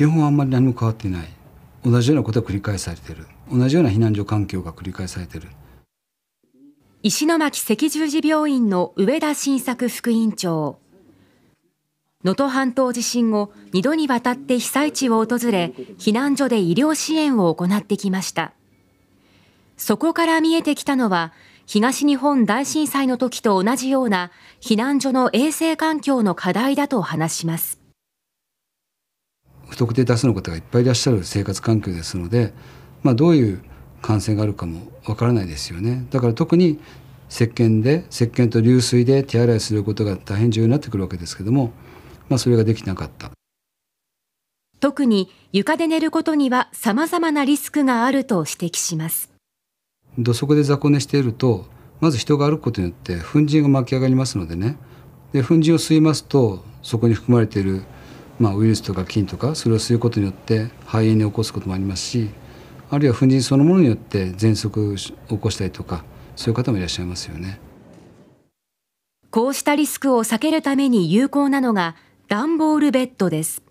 基本はあんまり何も変わっていない同じようなことが繰り返されている同じような避難所環境が繰り返されている石巻赤十字病院の上田晋作副院長能登半島地震後2度にわたって被災地を訪れ避難所で医療支援を行ってきましたそこから見えてきたのは東日本大震災の時と同じような避難所の衛生環境の課題だと話します不特定多数の方がいっぱいいらっしゃる生活環境ですので、まあ、どういう感染があるかもわからないですよねだから特に石鹸で石鹸と流水で手洗いすることが大変重要になってくるわけですけども、まあ、それができなかった特に床で寝ることにはさまざまなリスクがあると指摘します土足で雑魚寝しているとまず人が歩くことによって粉塵が巻き上がりますのでねで粉塵を吸いますとそこに含まれているまあ、ウイルスとか菌とかそれを吸うことによって肺炎に起こすこともありますしあるいは粉塵そのものによって喘息を起こしたりとかそういう方もいらっしゃいますよね。こうしたリスクを避けるために有効なのが段ボールベッドです。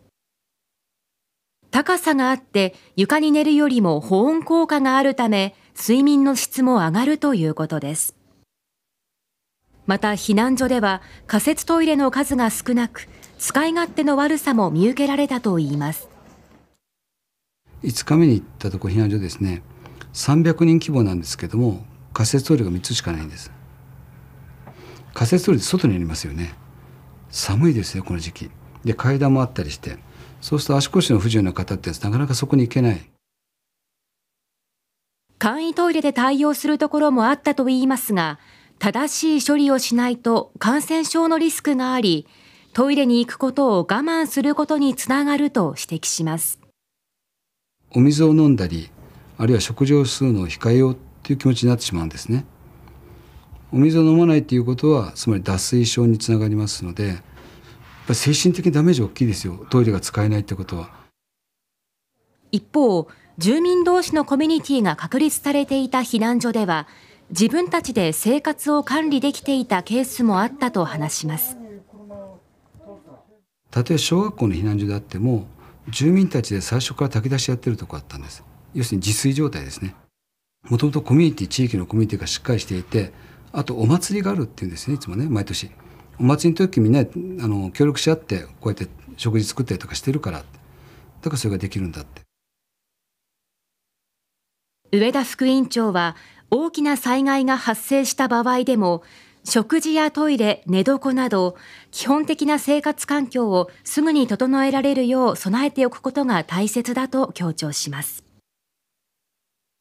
高さがあって床に寝るよりも保温効果があるため睡眠の質も上がるということです。また避難所では仮設トイレの数が少なく使い勝手の悪さも見受けられたといいます5日目に行ったとこ避難所ですね300人規模なんですけども仮設トイレが3つしかないんです仮設トイレ外にありますよね寒いですよこの時期で階段もあったりしてそうすると足腰の不自由な方ってなかなかそこに行けない簡易トイレで対応するところもあったといいますが正しい処理をしないと感染症のリスクがありトイレに行くことを我慢することにつながると指摘しますお水を飲んだりあるいは食事をするのを控えようという気持ちになってしまうんですねお水を飲まないということはつまり脱水症につながりますのでやっぱ精神的ダメージ大きいですよトイレが使えないってことは一方住民同士のコミュニティが確立されていた避難所では自分たちで生活を管理できていたケースもあったと話しますたとえ小学校の避難所であっても住民たちで最初から炊き出しやってるとこあったんです要するに自炊状態ですねもともとコミュニティ地域のコミュニティがしっかりしていてあとお祭りがあるっていうんですねいつもね毎年お祭りの時みんなあの協力し合ってこうやって食事作ったりとかしてるからだからそれができるんだって上田副委員長は大きな災害が発生した場合でも食事やトイレ、寝床など、基本的な生活環境をすぐに整えられるよう備えておくことが大切だと強調します。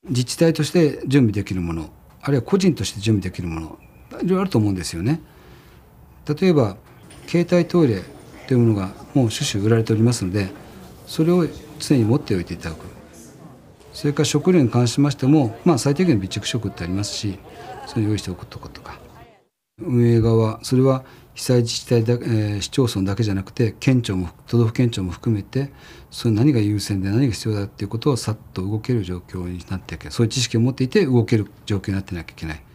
自治体として準備できるもの、あるいは個人として準備できるもの、いろいろあると思うんですよね。例えば、携帯トイレというものがもう種々売られておりますので、それを常に持っておいていただく。それから食料に関しましても、まあ、最低限備蓄食ってありますし、それを用意しておくとことか。運営側それは被災自治体だ、えー、市町村だけじゃなくて県庁も都道府県庁も含めてそれ何が優先で何が必要だっていうことをさっと動ける状況になっていけそういう知識を持っていて動ける状況になってなきゃいけない。